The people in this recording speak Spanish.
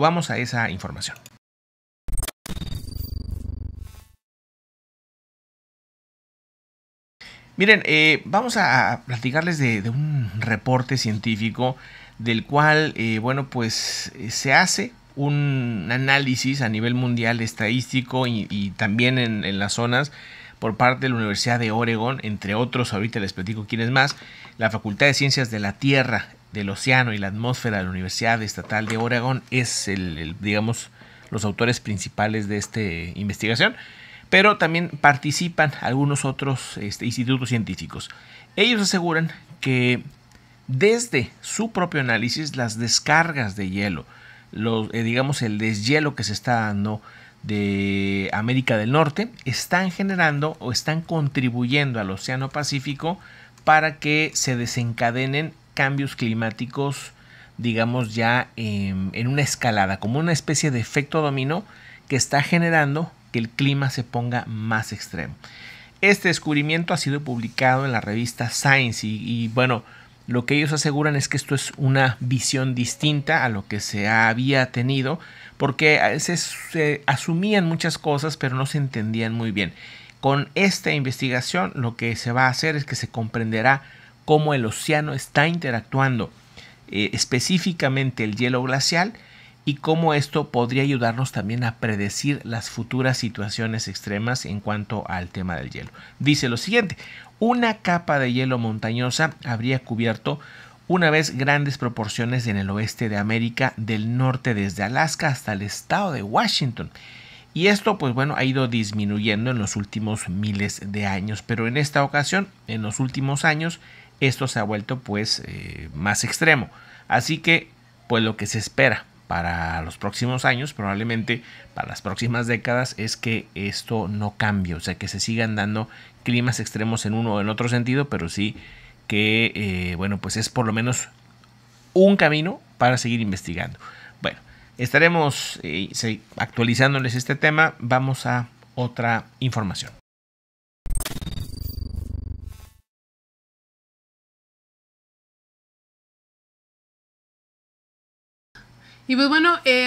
Vamos a esa información. Miren, eh, vamos a platicarles de, un reporte científico del cual, eh, bueno, pues eh, se hace un análisis a nivel mundial estadístico y, también en las zonas por parte de la Universidad de Oregón, entre otros, ahorita les platico quién es más, la Facultad de Ciencias de la Tierra, del Océano y la Atmósfera de la Universidad Estatal de Oregón es el, digamos, los autores principales de esta investigación, pero también participan algunos otros este, institutos científicos. Ellos aseguran que desde su propio análisis las descargas de hielo, los, eh, digamos el deshielo que se está dando, de América del Norte están generando o están contribuyendo al Océano Pacífico para que se desencadenen cambios climáticos, digamos ya em, en una escalada, como una especie de efecto dominó que está generando que el clima se ponga más extremo. Este descubrimiento ha sido publicado en la revista Science y bueno, lo que ellos aseguran es que esto es una visión distinta a lo que se había tenido porque eh, se, asumían muchas cosas pero no se entendían muy bien. Con esta investigación lo que se va a hacer es que se comprenderá cómo el océano está interactuando eh, específicamente el hielo glacial y cómo esto podría ayudarnos también a predecir las futuras situaciones extremas en cuanto al tema del hielo. Dice lo siguiente, una capa de hielo montañosa habría cubierto una vez grandes proporciones en el oeste de América del Norte desde Alaska hasta el estado de Washington. Y esto pues bueno ha ido disminuyendo en los últimos miles de años, pero en esta ocasión, en los últimos años, esto se ha vuelto pues eh, más extremo. Así que pues lo que se espera para los próximos años, probablemente para las próximas décadas, es que esto no cambie, o sea que se sigan dando climas extremos en uno o en otro sentido, pero sí que, eh, bueno, pues es por lo menos un camino para seguir investigando. Bueno, estaremos eh, actualizándoles este tema. Vamos a otra información. Y pues bueno, eh,